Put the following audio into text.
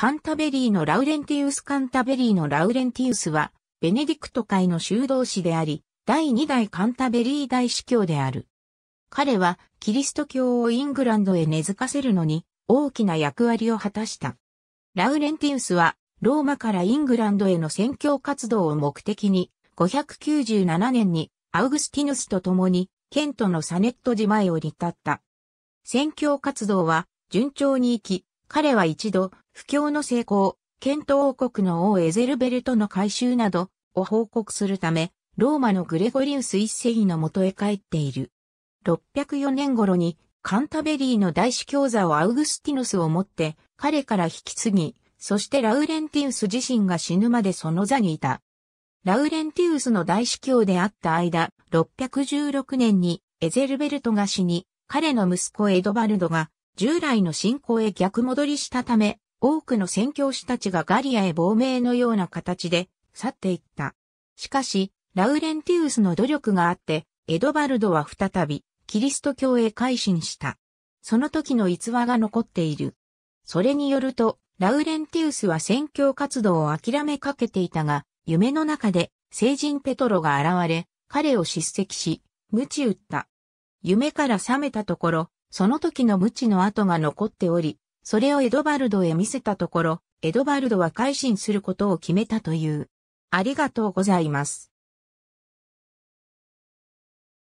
カンタベリーのラウレンティウス・カンタベリーのラウレンティウスは、ベネディクト会の修道士であり、第2代カンタベリー大司教である。彼は、キリスト教をイングランドへ根付かせるのに、大きな役割を果たした。ラウレンティウスは、ローマからイングランドへの宣教活動を目的に、597年に、アウグスティヌスと共に、ケントのサネット寺前を離立った。宣教活動は、順調に行き、彼は一度、不況の成功、検討王国の王エゼルベルトの改修などを報告するため、ローマのグレゴリウス一世の元へ帰っている。604年頃に、カンタベリーの大司教座をアウグスティヌスをもって彼から引き継ぎ、そしてラウレンティウス自身が死ぬまでその座にいた。ラウレンティウスの大司教であった間、616年にエゼルベルトが死に、彼の息子エドバルドが従来の信仰へ逆戻りしたため、多くの宣教師たちがガリアへ亡命のような形で去っていった。しかし、ラウレンティウスの努力があって、エドバルドは再び、キリスト教へ改心した。その時の逸話が残っている。それによると、ラウレンティウスは宣教活動を諦めかけていたが、夢の中で、聖人ペトロが現れ、彼を叱責し、鞭打った。夢から覚めたところ、その時の無知の跡が残っており、それをエドバルドへ見せたところ、エドバルドは改心することを決めたという。ありがとうございます。